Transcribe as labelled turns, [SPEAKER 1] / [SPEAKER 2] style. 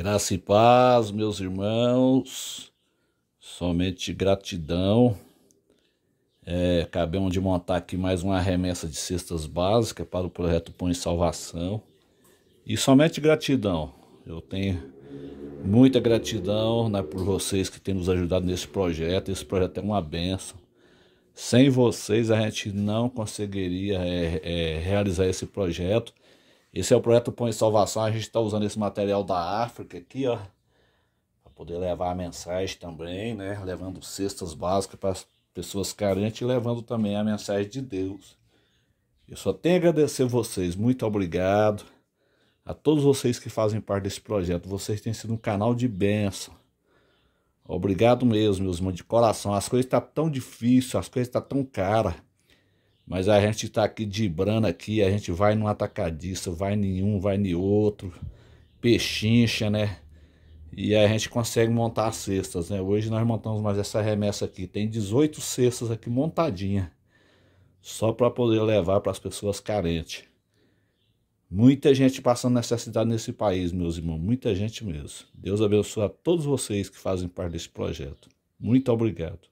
[SPEAKER 1] Graça e paz, meus irmãos, somente gratidão. É, acabamos de montar aqui mais uma remessa de cestas básicas para o projeto Põe Salvação. E somente gratidão. Eu tenho muita gratidão né, por vocês que têm nos ajudado nesse projeto. Esse projeto é uma benção. Sem vocês a gente não conseguiria é, é, realizar esse projeto esse é o projeto Põe Salvação. A gente está usando esse material da África aqui, ó. Para poder levar a mensagem também, né? Levando cestas básicas para as pessoas carentes e levando também a mensagem de Deus. Eu só tenho a agradecer a vocês. Muito obrigado a todos vocês que fazem parte desse projeto. Vocês têm sido um canal de bênção. Obrigado mesmo, meus irmãos, de coração. As coisas estão tá tão difíceis, as coisas estão tá tão caras. Mas a gente está aqui brana aqui, a gente vai num atacadista, vai nenhum, vai em outro, pechincha, né? E a gente consegue montar as cestas, né? Hoje nós montamos mais essa remessa aqui, tem 18 cestas aqui montadinha, só para poder levar para as pessoas carentes. Muita gente passando necessidade nesse país, meus irmãos, muita gente mesmo. Deus abençoe a todos vocês que fazem parte desse projeto. Muito obrigado.